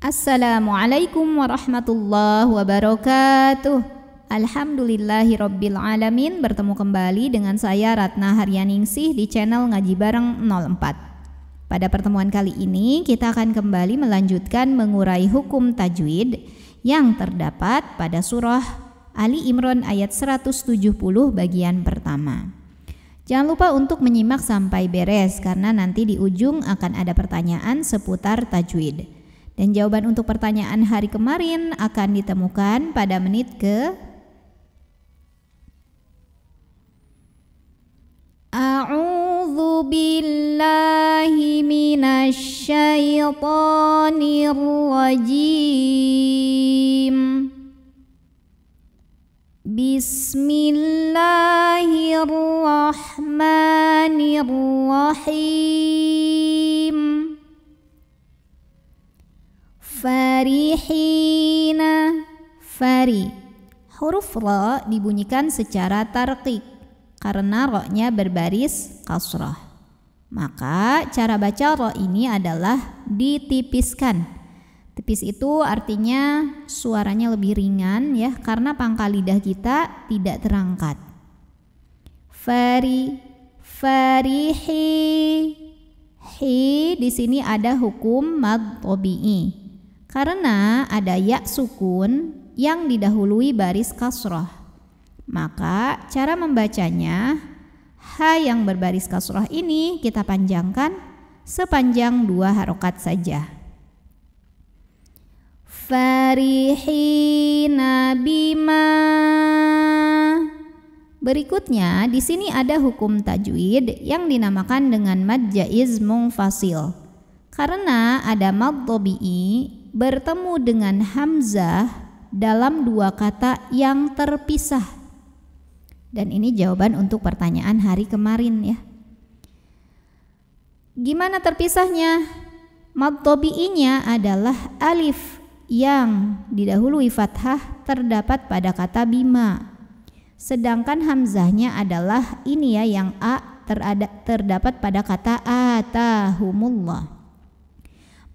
Assalamualaikum warahmatullahi wabarakatuh. Alhamdulillahi Rabbil Alamin Bertemu kembali dengan saya Ratna Haryaningsih di channel Ngaji Bareng 04 Pada pertemuan kali ini kita akan kembali melanjutkan mengurai hukum tajwid Yang terdapat pada surah Ali Imran ayat 170 bagian pertama Jangan lupa untuk menyimak sampai beres karena nanti di ujung akan ada pertanyaan seputar tajwid. Dan jawaban untuk pertanyaan hari kemarin akan ditemukan pada menit ke A'udzu billahi minasyaitonir rajim Bismillahirrahmanirrahim farihina fari huruf ro dibunyikan secara tarqiq karena roknya berbaris kasroh maka cara baca ro ini adalah ditipiskan tipis itu artinya suaranya lebih ringan ya karena pangkal lidah kita tidak terangkat fari farihi hi di sini ada hukum mad madtobi'i karena ada ya sukun yang didahului baris kasroh. Maka cara membacanya H yang berbaris kasroh ini kita panjangkan sepanjang dua harokat saja. Farihina bima Berikutnya, di sini ada hukum tajwid yang dinamakan dengan mad jaiz mungfasil. Karena ada mad bertemu dengan hamzah dalam dua kata yang terpisah. Dan ini jawaban untuk pertanyaan hari kemarin ya. Gimana terpisahnya? Matobi'inya adalah alif yang didahului fathah terdapat pada kata bima. Sedangkan hamzahnya adalah ini ya yang a terada, terdapat pada kata atahumullah.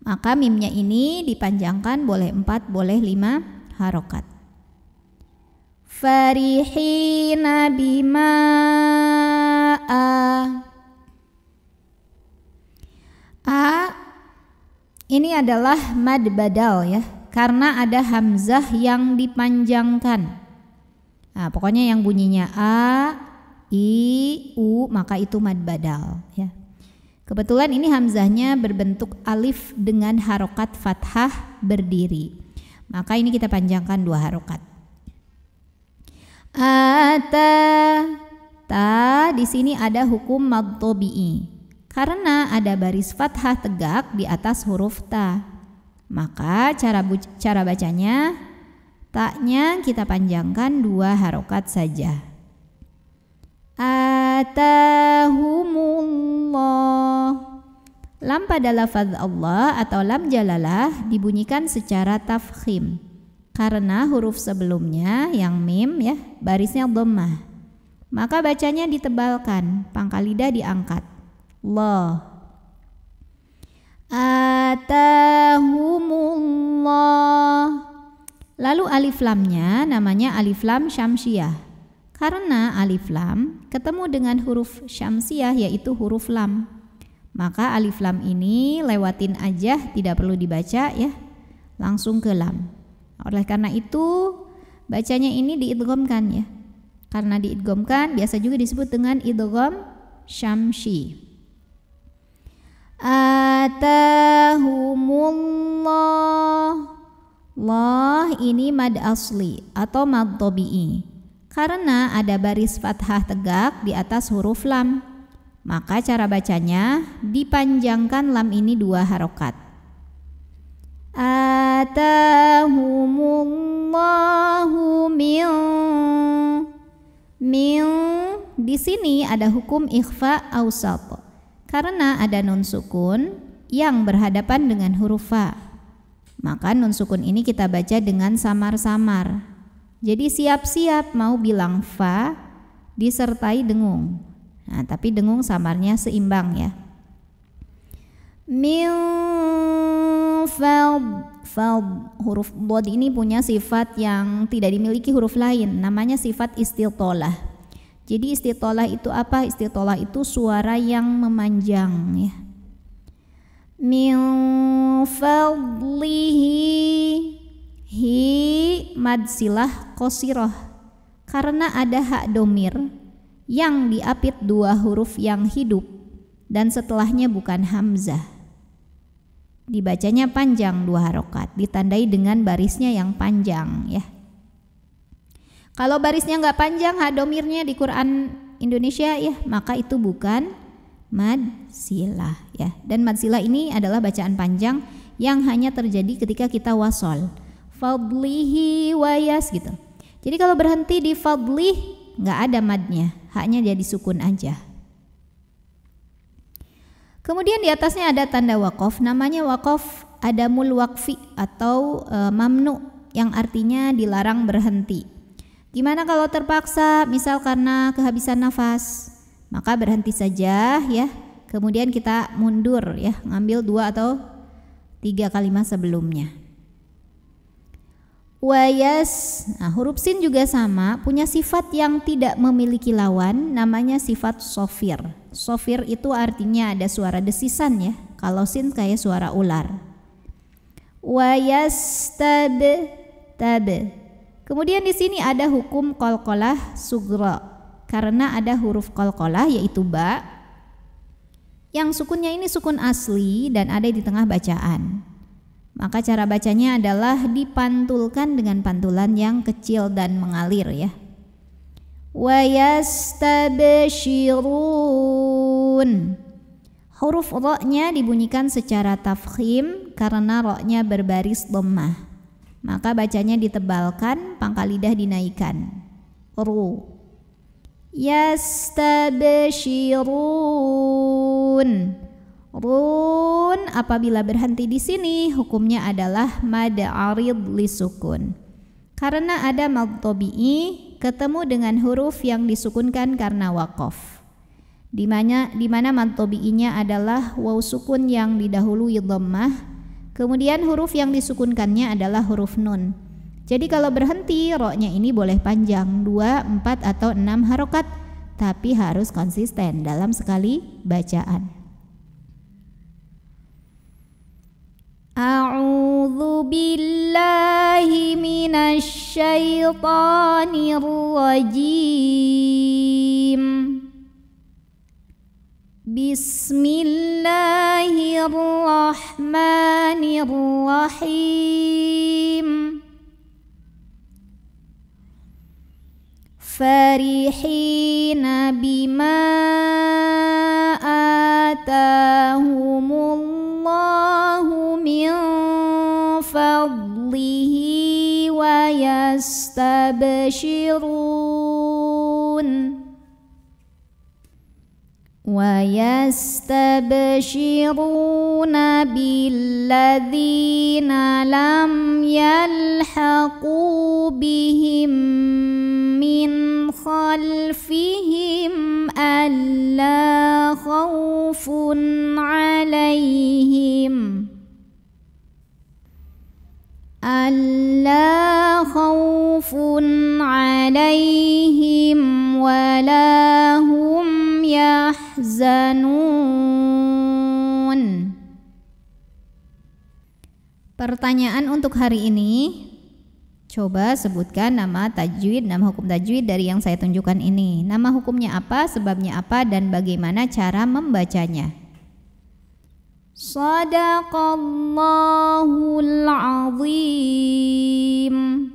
Maka mimnya ini dipanjangkan boleh empat, boleh lima harokat. farihi nabi a. A ini adalah mad badal ya, karena ada hamzah yang dipanjangkan. Nah, pokoknya yang bunyinya a, i, u maka itu mad badal ya. Kebetulan ini hamzahnya berbentuk alif dengan harokat fathah berdiri. Maka ini kita panjangkan dua harokat. Ata ta di sini ada hukum madtobi'i. Karena ada baris fathah tegak di atas huruf ta. Maka cara cara bacanya taknya kita panjangkan dua harokat saja. Atahumullah Lam pada lafaz Allah atau lam jalalah dibunyikan secara tafkhim karena huruf sebelumnya yang mim ya barisnya dhammah. Maka bacanya ditebalkan, pangkal lidah diangkat. Lo. Atahumullah. Lalu alif lamnya namanya alif lam syamsiah. Karena alif lam ketemu dengan huruf syamsiah yaitu huruf lam maka alif lam ini lewatin aja tidak perlu dibaca ya. Langsung ke lam. Oleh karena itu bacanya ini diidghamkan ya. Karena diidghamkan biasa juga disebut dengan idgham syamsi. Atahumullah Allah ini mad asli atau mad tabi'i. Karena ada baris fathah tegak di atas huruf lam. Maka cara bacanya dipanjangkan lam ini dua harokat. Atahumullahu min min di sini ada hukum ikhfa ausat karena ada nun sukun yang berhadapan dengan huruf fa. Maka nun sukun ini kita baca dengan samar-samar. Jadi siap-siap mau bilang fa disertai dengung. Nah, tapi dengung samarnya seimbang ya. Min fal huruf bod ini punya sifat yang tidak dimiliki huruf lain. Namanya sifat istitolah. Jadi istitolah itu apa? Istitolah itu suara yang memanjang ya. Min fadlihi hi madsilah kosiroh karena ada hak domir yang diapit dua huruf yang hidup dan setelahnya bukan hamzah. Dibacanya panjang dua harokat, ditandai dengan barisnya yang panjang ya. Kalau barisnya nggak panjang, hadomirnya di Quran Indonesia ya, maka itu bukan mad silah ya. Dan mad silah ini adalah bacaan panjang yang hanya terjadi ketika kita wasol. Fadlihi wayas gitu. Jadi kalau berhenti di fadlih nggak ada madnya, haknya jadi sukun aja. Kemudian di atasnya ada tanda wakaf, namanya wakaf ada mul wakfi atau e, mamnu yang artinya dilarang berhenti. Gimana kalau terpaksa, misal karena kehabisan nafas, maka berhenti saja ya. Kemudian kita mundur ya, ngambil dua atau tiga kalimat sebelumnya. Wayas, nah, huruf sin juga sama, punya sifat yang tidak memiliki lawan, namanya sifat sofir. Sofir itu artinya ada suara desisan ya, kalau sin kayak suara ular. Wayas tade tade. Kemudian di sini ada hukum kolkolah sugro, karena ada huruf kolkolah yaitu ba, yang sukunnya ini sukun asli dan ada di tengah bacaan. Maka cara bacanya adalah dipantulkan dengan pantulan yang kecil dan mengalir ya. yastabshirun Huruf ro-nya dibunyikan secara tafkhim karena ro-nya berbaris lemah. Maka bacanya ditebalkan, pangkal lidah dinaikkan. Ru. Yastabshirun. Run apabila berhenti di sini hukumnya adalah mad arid li sukun Karena ada mad tabi'i ketemu dengan huruf yang disukunkan karena wakof. Di mana di mana mad tabi'inya adalah waw sukun yang didahului dhammah, kemudian huruf yang disukunkannya adalah huruf nun. Jadi kalau berhenti roknya ini boleh panjang 2, 4 atau 6 harokat tapi harus konsisten dalam sekali bacaan. أعوذ بالله من الشيطان الرجيم بسم الله الرحمن الرحيم فرحين بما يستبشرون ويستبشرون بالذين لم يلحقوا بهم من خلفهم ألا خوف عليهم ألا خوف عليهم ولا هم يحزنون Pertanyaan untuk hari ini Coba sebutkan nama tajwid, nama hukum tajwid dari yang saya tunjukkan ini. Nama hukumnya apa, sebabnya apa, dan bagaimana cara membacanya. Sadaqallahul azim.